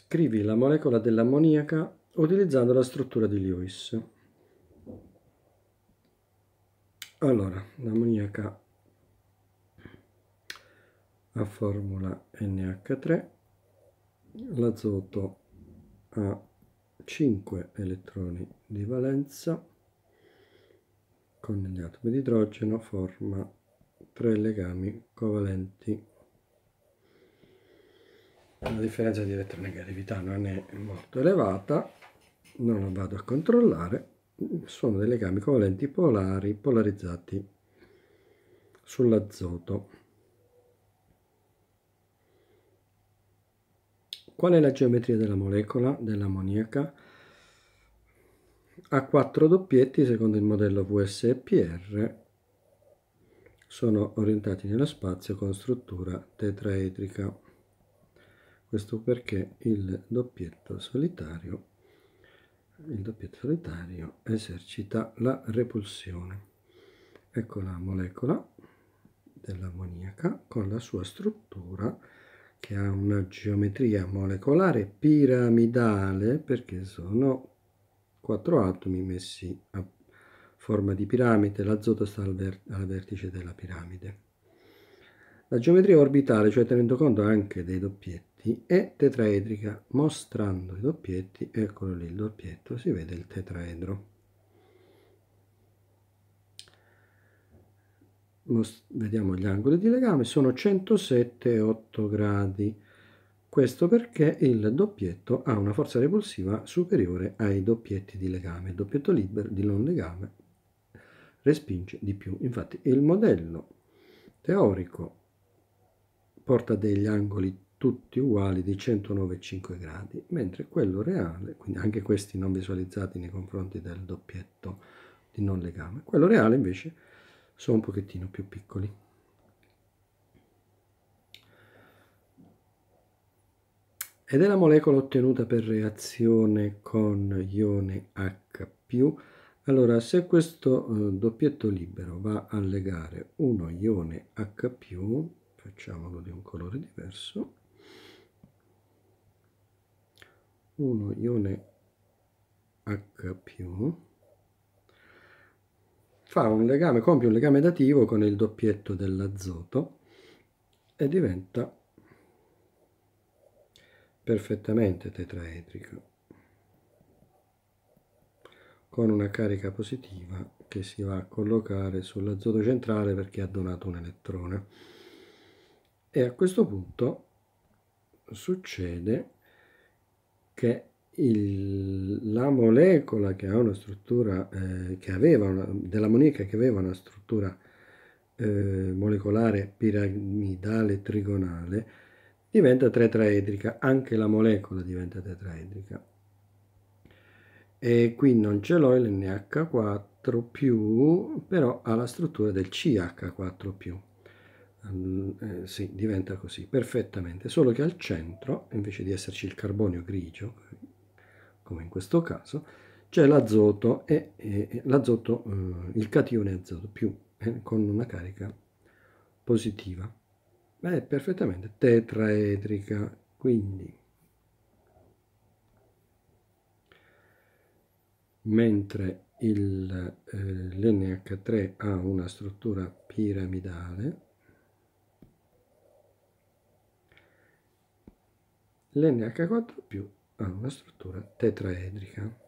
Scrivi la molecola dell'ammoniaca utilizzando la struttura di Lewis. Allora, l'ammoniaca ha formula NH3, l'azoto ha 5 elettroni di valenza con gli atomi di idrogeno forma tre legami covalenti la differenza di elettronegatività non è molto elevata, non la vado a controllare, sono dei legami covalenti polari polarizzati sull'azoto. Qual è la geometria della molecola dell'ammoniaca? A quattro doppietti secondo il modello VSPR sono orientati nello spazio con struttura tetraedrica questo perché il doppietto solitario, il doppietto solitario esercita la repulsione. Ecco la molecola dell'ammoniaca con la sua struttura che ha una geometria molecolare piramidale perché sono quattro atomi messi a forma di piramide, l'azoto sta al, ver al vertice della piramide. La geometria orbitale, cioè tenendo conto anche dei doppietti, è tetraedrica. Mostrando i doppietti, eccolo lì il doppietto, si vede il tetraedro. vediamo gli angoli di legame, sono 107,8 gradi. Questo perché il doppietto ha una forza repulsiva superiore ai doppietti di legame. Il doppietto libero di non legame respinge di più. Infatti il modello teorico porta degli angoli tutti uguali di 109,5 gradi, mentre quello reale, quindi anche questi non visualizzati nei confronti del doppietto di non legame, quello reale invece sono un pochettino più piccoli. Ed è la molecola ottenuta per reazione con ione H+, allora se questo eh, doppietto libero va a legare uno ione H+, facciamolo di un colore diverso uno ione H fa un legame, compie un legame dativo con il doppietto dell'azoto e diventa perfettamente tetraedrico con una carica positiva che si va a collocare sull'azoto centrale perché ha donato un elettrone e a questo punto succede che il, la molecola che ha una struttura eh, che aveva una, dell'ammoniaca che aveva una struttura eh, molecolare piramidale trigonale diventa tetraedrica anche la molecola diventa tetraedrica e qui non ce l'ho il nh 4 più però ha la struttura del CH4 Ehm, eh, sì, diventa così, perfettamente, solo che al centro, invece di esserci il carbonio grigio, come in questo caso, c'è l'azoto e, e l'azoto, eh, il catione azoto più, eh, con una carica positiva. È perfettamente tetraedrica, quindi... Mentre il, eh, l'NH3 ha una struttura piramidale, L'NH4 più ha una struttura tetraedrica.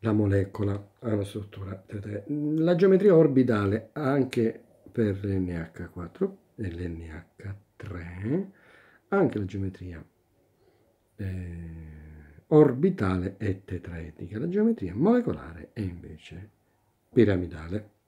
La molecola ha una struttura tetraedrica. La geometria orbitale anche per l'NH4 e l'NH3, anche la geometria eh, orbitale è tetraedrica, la geometria molecolare è invece piramidale.